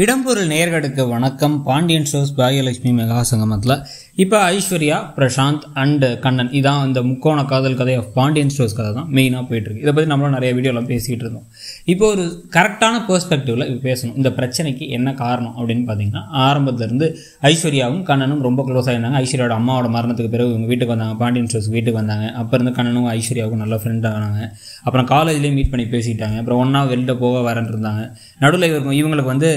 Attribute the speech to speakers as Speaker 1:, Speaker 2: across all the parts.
Speaker 1: இடம்பொருள் நேர்களுக்கு வணக்கம் பாண்டியன் ஷோஸ் பாகியலட்சுமி மெகா சங்கமத்தில் இப்போ ஐஸ்வர்யா பிரசாந்த் அண்டு கண்ணன் இதான் இந்த முக்கோண காதல் கதை ஆஃப் பாண்டியன் ஷோஸ் கதை தான் மெயினாக போயிட்டுருக்கு இதை பற்றி நம்மளும் நிறைய வீடியோலாம் பேசிக்கிட்டு இருந்தோம் இப்போ ஒரு கரெக்டான பெர்ஸ்பெக்டிவில் இப்போ பேசணும் இந்த பிரச்சனைக்கு என்ன காரணம் அப்படின்னு பார்த்தீங்கன்னா ஆரம்பத்துலேருந்து ஐஸ்வர்யாவும் கண்ணனும் ரொம்ப க்ளோஸ் ஆகிருந்தாங்க ஐஸ்வர்யாவோட அம்மாவோட மரணத்துக்கு பிறகு இவங்க வீட்டுக்கு வந்தாங்க பாண்டியன் ஷோஸ் வீட்டுக்கு வந்தாங்க அப்போ இருந்து கண்ணனும் ஐஸ்வர்யாவுக்கும் நல்ல ஃப்ரெண்ட் ஆனாங்க அப்புறம் காலேஜ்லேயும் மீட் பண்ணி பேசிக்கிட்டாங்க அப்புறம் ஒன்றா வெளியில் போக வரேன் இருந்தாங்க நடுவில் இவங்க இவங்களுக்கு வந்து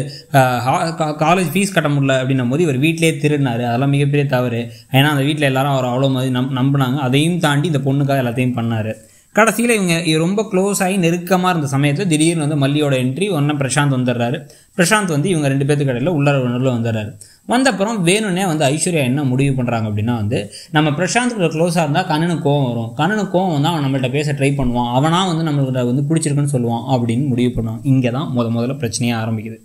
Speaker 1: காலேஜ் ஃபீஸ் கட்ட முடியல அப்படின்னும் போது இவர் வீட்டிலே திருடினார் அதெல்லாம் மிகப்பெரிய தவறு ஏன்னா அந்த வீட்டில் எல்லாரும் அவர் அவ்வளோ மாதிரி நம் நம்பினாங்க அதையும் தாண்டி இந்த பொண்ணுக்காக எல்லாத்தையும் பண்ணார் கடைசியில் இவங்க ரொம்ப க்ளோஸ் ஆகி நெருக்கமாக இருந்த சமயத்தில் திடீர்னு வந்து மல்லியோட என்ட்ரி ஒன்றும் பிரசாந்த் வந்துடுறாரு பிரசாந்த் வந்து இவங்க ரெண்டு பேர்த்து கடையில் உள்ளார உணர்வில் வந்துடுறாரு வந்தப்புறம் வேணும்னே வந்து ஐஸ்வர்யா என்ன முடிவு பண்ணுறாங்க அப்படின்னா வந்து நம்ம பிரசாந்த் கூட க்ளோஸாக இருந்தால் கண்ணனு கோவம் வரும் கண்ணனு கோவம் வந்து அவன் நம்மள்ட்ட பேச ட்ரை பண்ணுவான் அவனாக வந்து நம்மள்கிட்ட வந்து பிடிச்சிருக்குன்னு சொல்லுவான் அப்படின்னு முடிவு பண்ணுவான் இங்கே தான் முத முதல்ல பிரச்சனையாக ஆரம்பிக்குது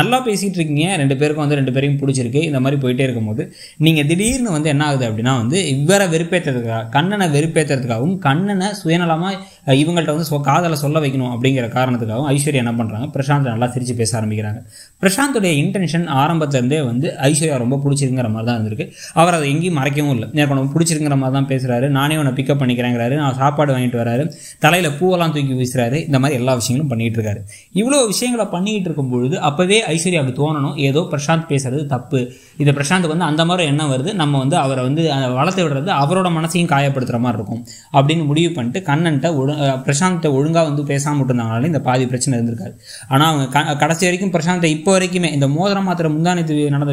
Speaker 1: நல்லா பேசிகிட்டு இருக்கீங்க ரெண்டு பேருக்கும் வந்து ரெண்டு பேரையும் பிடிச்சிருக்கு இந்த மாதிரி போயிட்டே இருக்கும்போது நீங்கள் திடீர்னு வந்து என்ன ஆகுது அப்படின்னா வந்து இவரை வெறுப்பேற்றுறதுக்காக கண்ணனை வெறுப்பேற்றுறதுக்காகவும் கண்ணனை சுயநலமாக இவங்கள்ட்ட வந்து காதலை சொல்ல வைக்கணும் அப்படிங்கிற காரணத்துக்காகவும் ஐஸ்வர்யா என்ன பண்ணுறாங்க பிரசாந்த் நல்லா சிரித்து பேச ஆரம்பிக்கிறாங்க பிரசாந்தோடைய இன்டென்ஷன் ஆரம்பத்துலேருந்தே வந்து ஐஸ்வர்யா ரொம்ப பிடிச்சிருங்கிற மாதிரி தான் இருந்திருக்கு அவர் அதை எங்கேயும் மறைக்கவும் இல்லை எனக்கு உனக்கு பிடிச்சிருங்கிற மாதிரி தான் பேசுகிறாரு நானே உன்னை பிக்கப் பண்ணிக்கிறேங்கிறாரு நான் சாப்பாடு வாங்கிட்டு வராரு தலையில் பூவெல்லாம் தூக்கி வீசுறாரு இந்த மாதிரி எல்லா விஷயங்களும் பண்ணிகிட்டு இருக்காரு இவ்வளோ விஷயங்களை பண்ணிகிட்டு இருக்கும் பொழுது அப்போவே ஐஸ்வர்யாவுக்கு தோணணும் ஏதோ பிரசாந்த் பேசுறது தப்பு இந்த பிரசாந்த் வந்து அந்த மாதிரி என்ன வருது நம்ம வந்து அவரை வந்து வளர்த்து விடுறது அவரோட மனசையும் காயப்படுத்துகிற மாதிரி இருக்கும் அப்படின்னு முடிவு பண்ணிட்டு கண்ணன்ட்ட ஒழு பிரசாந்தை ஒழுங்காக வந்து பேசாமல் விட்டுருந்தாங்கனால இந்த பாதி பிரச்சனை இருந்திருக்காரு ஆனால் அவங்க க கடைசி வரைக்கும் பிரசாந்தை இப்போ வரைக்குமே இந்த மோதிரம் மாத்திர முந்தானத்து நடந்த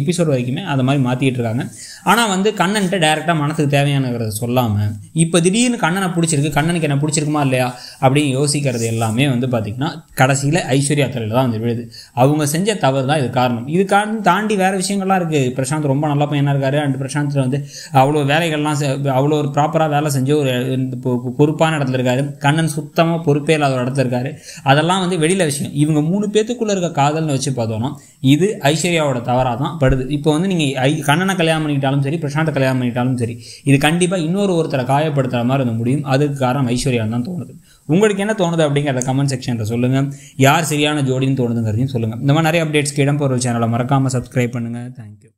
Speaker 1: எபிசோட் வரைக்குமே அதை மாதிரி மாற்றிக்கிட்டு இருக்காங்க ஆனால் வந்து கண்ணன்ட்ட டேரெக்டாக மனசுக்கு தேவையானங்கிறத சொல்லாமல் இப்போ திடீர்னு கண்ணனை பிடிச்சிருக்கு கண்ணனுக்கு என்ன பிடிச்சிருக்குமா இல்லையா அப்படின்னு யோசிக்கிறது எல்லாமே வந்து பார்த்திங்கன்னா கடைசியில் ஐஸ்வர்யா தலையில் தான் வந்து விழுது அவங்க செஞ்ச தவறு தான் இது காரணம் இது காரணம் தாண்டி வேறு விஷயங்கள்லாம் இருக்குது பிரசாந்த் ரொம்ப நல்லா பையனாக இருக்காரு அண்ட் பிரசாந்த் வந்து அவ்வளோ வேலைகள்லாம் அவ்வளோ ஒரு ப்ராப்பராக வேலை செஞ்சு ஒரு பொறுப்பான இடத்துல இருக்காரு கண்ணன் சுத்தமாக பொறுப்பே இல்லாத ஒரு இடத்துல இருக்காரு அதெல்லாம் வந்து வெளியில் விஷயம் இவங்க மூணு பேத்துக்குள்ளே இருக்க காதல்னு வச்சு பார்த்தோம்னா இது ஐஸ்வர்யாவோட தவறாக பாடாக தான் படுது இப்போ வந்து நீங்கள் ஐ கண்ணனை கல்யாணம் பண்ணிக்கிட்டாலும் சரி பிரசாந்தை கல்யாணம் பண்ணிக்கிட்டாலும் சரி இது கண்டிப்பாக இன்னொரு ஒருத்தரை காயப்படுத்துகிற மாதிரி இருந்த முடியும் அதுக்கு காரணம் ஐஸ்வர்யா தான் தோணுது உங்களுக்கு என்ன தோணுது அப்படிங்கிறத கமெண்ட் செக்ஷனில் சொல்லுங்கள் யார் சரியான ஜோடின்னு தோணுதுங்கிறதையும் சொல்லுங்கள் இந்த மாதிரி நிறைய அப்டேட்ஸ்க்கு இடம் சேனலை மறக்காமல் சப்ஸ்கிரைப் பண்ணுங்கள் தேங்க்யூ